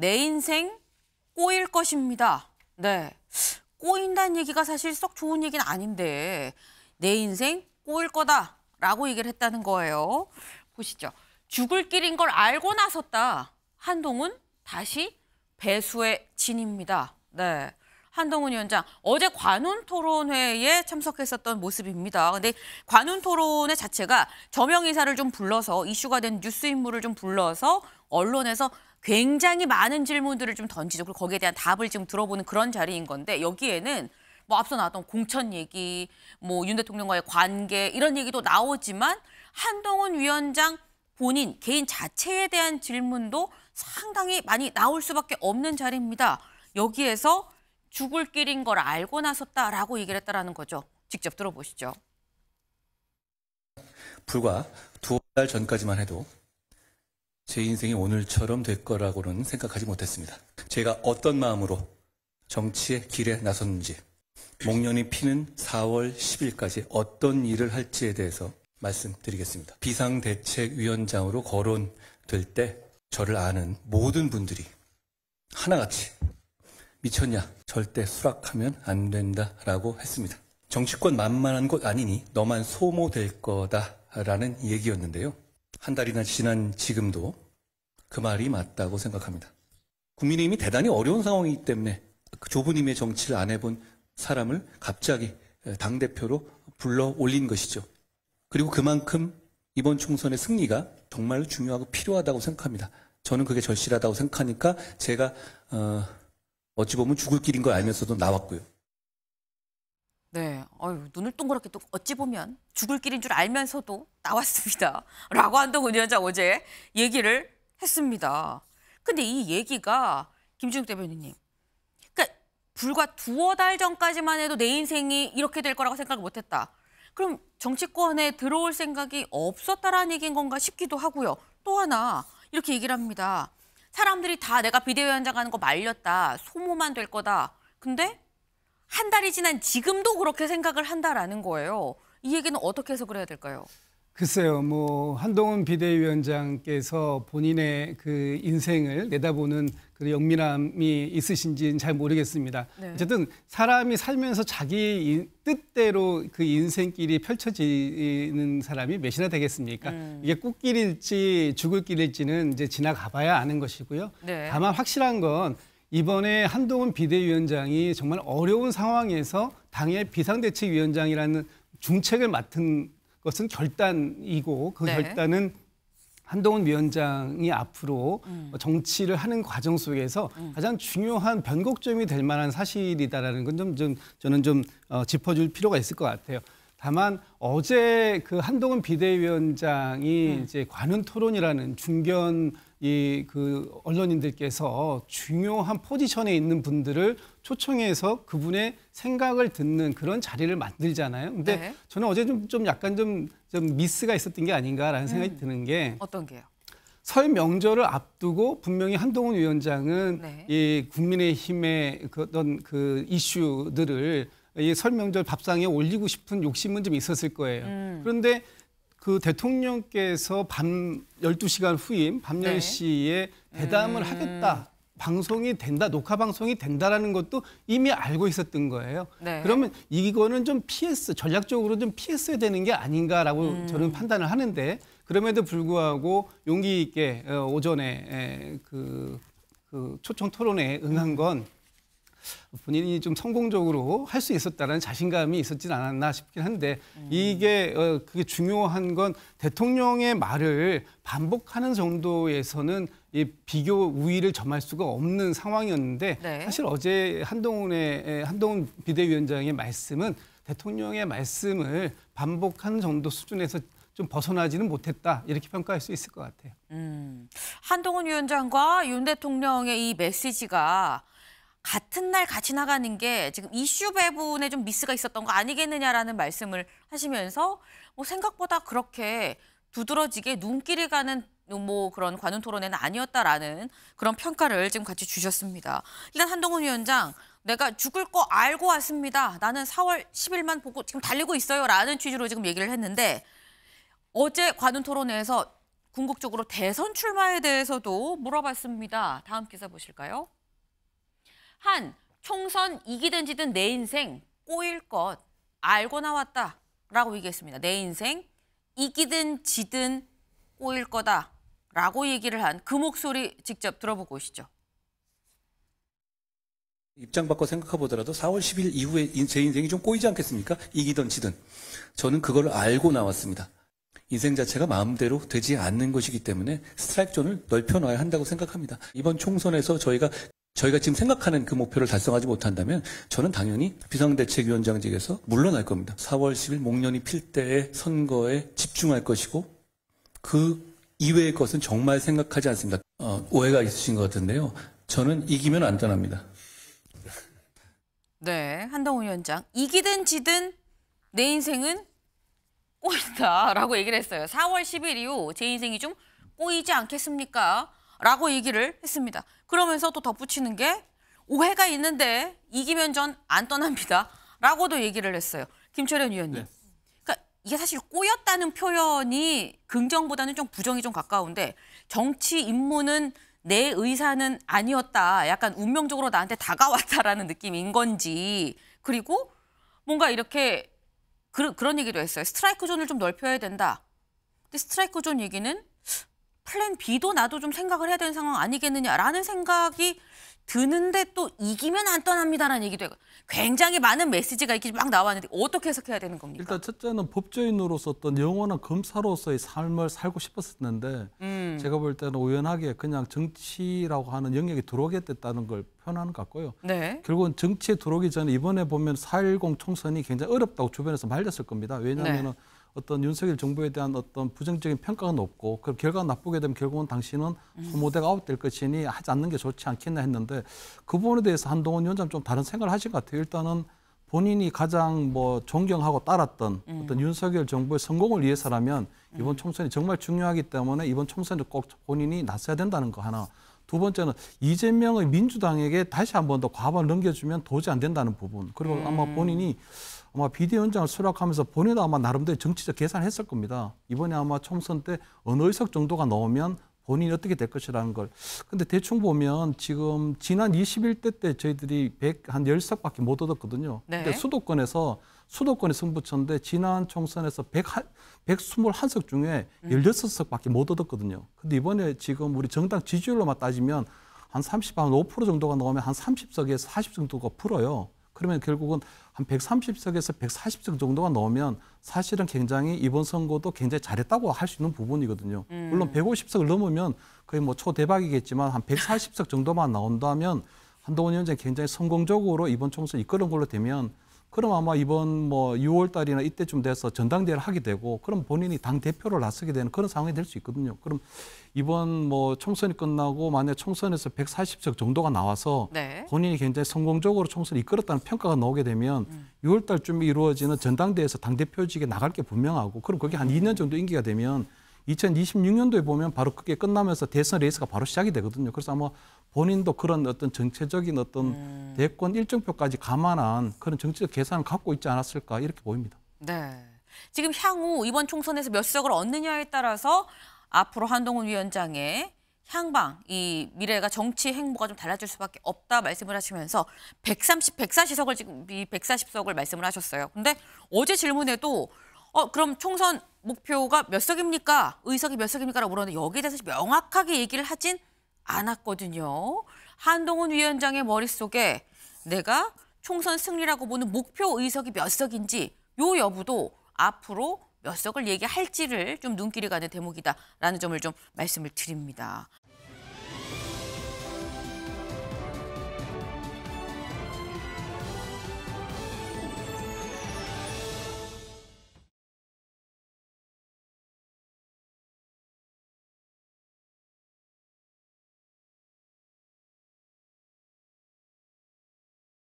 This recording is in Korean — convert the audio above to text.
내 인생 꼬일 것입니다. 네. 꼬인다는 얘기가 사실 썩 좋은 얘기는 아닌데 내 인생 꼬일 거다라고 얘기를 했다는 거예요. 보시죠. 죽을 길인 걸 알고 나섰다. 한동훈 다시 배수의 진입니다. 네. 한동훈 위원장 어제 관훈 토론회에 참석했었던 모습입니다. 근데 관훈 토론회 자체가 저명 인사를 좀 불러서 이슈가 된 뉴스 인물을 좀 불러서 언론에서 굉장히 많은 질문들을 좀 던지죠. 그리고 거기에 대한 답을 지금 들어보는 그런 자리인 건데 여기에는 뭐 앞서 나왔던 공천 얘기, 뭐 윤 대통령과의 관계 이런 얘기도 나오지만 한동훈 위원장 본인 개인 자체에 대한 질문도 상당히 많이 나올 수밖에 없는 자리입니다. 여기에서 죽을 길인 걸 알고 나섰다라고 얘기를 했다라는 거죠. 직접 들어보시죠. 불과 두 달 전까지만 해도 제 인생이 오늘처럼 될 거라고는 생각하지 못했습니다. 제가 어떤 마음으로 정치의 길에 나섰는지, 목련이 피는 4월 10일까지 어떤 일을 할지에 대해서 말씀드리겠습니다. 비상대책위원장으로 거론될 때 저를 아는 모든 분들이 하나같이 미쳤냐, 절대 수락하면 안 된다 라고 했습니다. 정치권 만만한 곳 아니니 너만 소모될 거다 라는 얘기였는데요. 한 달이나 지난 지금도 그 말이 맞다고 생각합니다. 국민의힘이 대단히 어려운 상황이기 때문에 그 좁은 힘의 정치를 안 해본 사람을 갑자기 당대표로 불러 올린 것이죠. 그리고 그만큼 이번 총선의 승리가 정말 중요하고 필요하다고 생각합니다. 저는 그게 절실하다고 생각하니까 제가 어, 어찌 보면 죽을 길인 걸 알면서도 나왔고요. 네, 어휴, 눈을 동그랗게 또 어찌 보면 죽을 길인 줄 알면서도 나왔습니다. 라고 한동훈 위원장 어제 얘기를 했습니다. 근데 이 얘기가 김준욱 대변인님, 그러니까 불과 두어 달 전까지만 해도 내 인생이 이렇게 될 거라고 생각을 못했다. 그럼 정치권에 들어올 생각이 없었다라는 얘기인 건가 싶기도 하고요. 또 하나 이렇게 얘기를 합니다. 사람들이 다 내가 비대위원장 하는 거 말렸다. 소모만 될 거다. 근데 한 달이 지난 지금도 그렇게 생각을 한다라는 거예요. 이 얘기는 어떻게 해석을 해야 될까요? 글쎄요, 뭐 한동훈 비대위원장께서 본인의 그 인생을 내다보는 그 영민함이 있으신지는 잘 모르겠습니다. 네. 어쨌든 사람이 살면서 자기 뜻대로 그 인생길이 펼쳐지는 사람이 몇이나 되겠습니까? 음. 이게 꽃길일지 죽을 길일지는 이제 지나가봐야 아는 것이고요. 네. 다만 확실한 건 이번에 한동훈 비대위원장이 정말 어려운 상황에서 당의 비상대책위원장이라는 중책을 맡은 것은 결단이고 그 네. 결단은 한동훈 위원장이 앞으로 음. 정치를 하는 과정 속에서 음. 가장 중요한 변곡점이 될 만한 사실이다라는 건좀 좀 저는 좀 어, 짚어줄 필요가 있을 것 같아요. 다만 어제 그 한동훈 비대위원장이 음. 이제 관훈 토론이라는 중견 이그 언론인들께서 중요한 포지션에 있는 분들을 초청해서 그분의 생각을 듣는 그런 자리를 만들잖아요. 근데 네. 저는 어제 좀, 좀 약간 좀, 좀 미스가 있었던 게 아닌가라는 음. 생각이 음. 드는 게 어떤 게요? 설 명절을 앞두고 분명히 한동훈 위원장은 네. 이 국민의힘의 그 어떤 그 이슈들을 이 설명절 밥상에 올리고 싶은 욕심은 좀 있었을 거예요. 음. 그런데 그 대통령께서 밤 12시간 후인 밤 10시에 대담을 음. 하겠다. 방송이 된다, 녹화 방송이 된다라는 것도 이미 알고 있었던 거예요. 네. 그러면 이거는 좀피했 전략적으로 좀피했어 되는 게 아닌가라고 음. 저는 판단을 하는데 그럼에도 불구하고 용기 있게 어, 오전에 그, 그 초청 토론에 응한 음. 건 본인이 좀 성공적으로 할 수있었다는 자신감이 있었진 않았나 싶긴 한데 음. 이게 어, 그게 중요한 건 대통령의 말을 반복하는 정도에서는 이 비교 우위를 점할 수가 없는 상황이었는데 네. 사실 어제 한동훈의 한동훈 비대위원장의 말씀은 대통령의 말씀을 반복하는 정도 수준에서 좀 벗어나지는 못했다 이렇게 평가할 수 있을 것 같아요. 음, 한동훈 위원장과 윤 대통령의 이 메시지가 같은 날 같이 나가는 게 지금 이슈 배분에 좀 미스가 있었던 거 아니겠느냐라는 말씀을 하시면서 뭐 생각보다 그렇게 두드러지게 눈길이 가는 뭐 그런 관훈 토론회는 아니었다라는 그런 평가를 지금 같이 주셨습니다. 일단 한동훈 위원장 내가 죽을 거 알고 왔습니다. 나는 4월 10일만 보고 지금 달리고 있어요. 라는 취지로 지금 얘기를 했는데 어제 관훈 토론회에서 궁극적으로 대선 출마에 대해서도 물어봤습니다. 다음 기사 보실까요? 한, 총선 이기든 지든 내 인생 꼬일 것 알고 나왔다 라고 얘기했습니다. 내 인생 이기든 지든 꼬일 거다 라고 얘기를 한 그 목소리 직접 들어보고 오시죠. 입장 바꿔 생각해보더라도 4월 10일 이후에 제 인생이 좀 꼬이지 않겠습니까? 이기든 지든. 저는 그걸 알고 나왔습니다. 인생 자체가 마음대로 되지 않는 것이기 때문에 스트라이크 존을 넓혀놔야 한다고 생각합니다. 이번 총선에서 저희가 저희가 지금 생각하는 그 목표를 달성하지 못한다면 저는 당연히 비상대책위원장직에서 물러날 겁니다. 4월 10일 목련이 필 때의 선거에 집중할 것이고 그 이외의 것은 정말 생각하지 않습니다. 어, 오해가 있으신 것 같은데요. 저는 이기면 안 떠납니다. 네, 한동훈 위원장. 이기든 지든 내 인생은 꼬인다라고 얘기를 했어요. 4월 10일 이후 제 인생이 좀 꼬이지 않겠습니까? 라고 얘기를 했습니다. 그러면서 또 덧붙이는 게 오해가 있는데 이기면 전 안 떠납니다. 라고도 얘기를 했어요. 김철현 위원님. 네. 그러니까 이게 사실 꼬였다는 표현이 긍정보다는 좀 부정이 좀 가까운데 정치 임무는 내 의사는 아니었다. 약간 운명적으로 나한테 다가왔다라는 느낌인 건지. 그리고 뭔가 이렇게 그, 그런 얘기도 했어요. 스트라이크 존을 좀 넓혀야 된다. 근데 스트라이크 존 얘기는 플랜 B도 나도 좀 생각을 해야 되는 상황 아니겠느냐라는 생각이 드는데 또 이기면 안 떠납니다라는 얘기도 굉장히 많은 메시지가 이렇게 막 나왔는데 어떻게 해석해야 되는 겁니까? 일단 첫째는 법조인으로서 어떤 영원한 검사로서의 삶을 살고 싶었었는데 음. 제가 볼 때는 우연하게 그냥 정치라고 하는 영역에 들어오게 됐다는 걸 표현하는 것 같고요. 네. 결국은 정치에 들어오기 전에 이번에 보면 4.10 총선이 굉장히 어렵다고 주변에서 말렸을 겁니다. 왜냐하면 네. 어떤 윤석열 정부에 대한 어떤 부정적인 평가가 높고 그 결과가 나쁘게 되면 결국은 당신은 음. 소모대가 아웃될 것이니 하지 않는 게 좋지 않겠나 했는데 그 부분에 대해서 한동훈 위원장 좀 다른 생각을 하신 것 같아요. 일단은 본인이 가장 뭐 존경하고 따랐던 음. 어떤 윤석열 정부의 성공을 위해서라면 이번 음. 총선이 정말 중요하기 때문에 이번 총선에 꼭 본인이 나서야 된다는 거 하나. 두 번째는 이재명의 민주당에게 다시 한 번 더과반 넘겨주면 도저히 안 된다는 부분. 그리고 음. 아마 본인이 아마 비대위원장을 수락하면서 본인도 아마 나름대로 정치적 계산을 했을 겁니다. 이번에 아마 총선 때 어느 의석 정도가 나오면 본인이 어떻게 될 것이라는 걸. 근데 대충 보면 지금 지난 21대 때 저희들이 100한 10석밖에 못 얻었거든요. 네. 근데 수도권에서 수도권의 승부처인데 지난 총선에서 100, 121석 중에 16석밖에 음. 못 얻었거든요. 근데 이번에 지금 우리 정당 지지율로만 따지면 한 30, 한5% 정도가 나오면 한 30석에서 40 정도가 풀어요. 그러면 결국은 한 130석에서 140석 정도가 넣으면 사실은 굉장히 이번 선거도 굉장히 잘했다고 할 수 있는 부분이거든요. 음. 물론 150석을 넘으면 거의 뭐 초대박이겠지만 한 140석 정도만 나온다면 한동훈 위원장이 굉장히 성공적으로 이번 총선 이끌은 걸로 되면 그럼 아마 이번 뭐 6월 달이나 이때쯤 돼서 전당대회를 하게 되고 그럼 본인이 당 대표를 나서게 되는 그런 상황이 될 수 있거든요. 그럼 이번 뭐 총선이 끝나고 만약 총선에서 140석 정도가 나와서 네. 본인이 굉장히 성공적으로 총선을 이끌었다는 평가가 나오게 되면 음. 6월 달쯤 이루어지는 전당대회에서 당 대표직에 나갈 게 분명하고 그럼 그게 한 2년 정도 임기가 되면 2026년도에 보면 바로 그게 끝나면서 대선 레이스가 바로 시작이 되거든요. 그래서 아마 본인도 그런 어떤 정체적인 어떤 음. 대권 일정표까지 감안한 그런 정치적 계산을 갖고 있지 않았을까 이렇게 보입니다. 네. 지금 향후 이번 총선에서 몇 석을 얻느냐에 따라서 앞으로 한동훈 위원장의 향방, 이 미래가 정치 행보가 좀 달라질 수밖에 없다 말씀을 하시면서 130, 140석을 지금 140석을 말씀을 하셨어요. 근데 어제 질문에도 어 그럼 총선 목표가 몇 석입니까? 의석이 몇 석입니까?라고 물었는데 여기에 대해서 명확하게 얘기를 하진 않았거든요. 한동훈 위원장의 머릿속에 내가 총선 승리라고 보는 목표 의석이 몇 석인지 요 여부도 앞으로 몇 석을 얘기할지를 좀 눈길이 가는 대목이다라는 점을 좀 말씀을 드립니다.